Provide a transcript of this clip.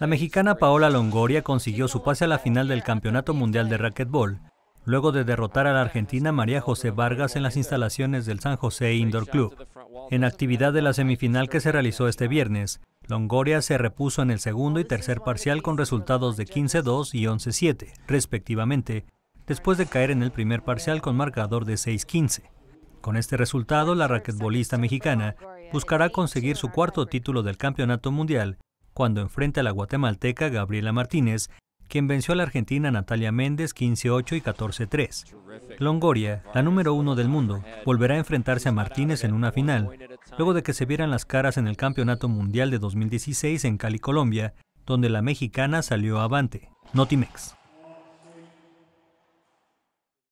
La mexicana Paola Longoria consiguió su pase a la final del Campeonato Mundial de Racquetbol, luego de derrotar a la argentina María José Vargas en las instalaciones del San José Indoor Club. En actividad de la semifinal que se realizó este viernes, Longoria se repuso en el segundo y tercer parcial con resultados de 15-2 y 11-7, respectivamente, después de caer en el primer parcial con marcador de 6-15. Con este resultado, la raquetbolista mexicana buscará conseguir su cuarto título del Campeonato Mundial cuando enfrenta a la guatemalteca Gabriela Martínez, quien venció a la argentina Natalia Méndez 15-8 y 14-3. Longoria, la número uno del mundo, volverá a enfrentarse a Martínez en una final, luego de que se vieran las caras en el Campeonato Mundial de 2016 en Cali, Colombia, donde la mexicana salió avante. Notimex.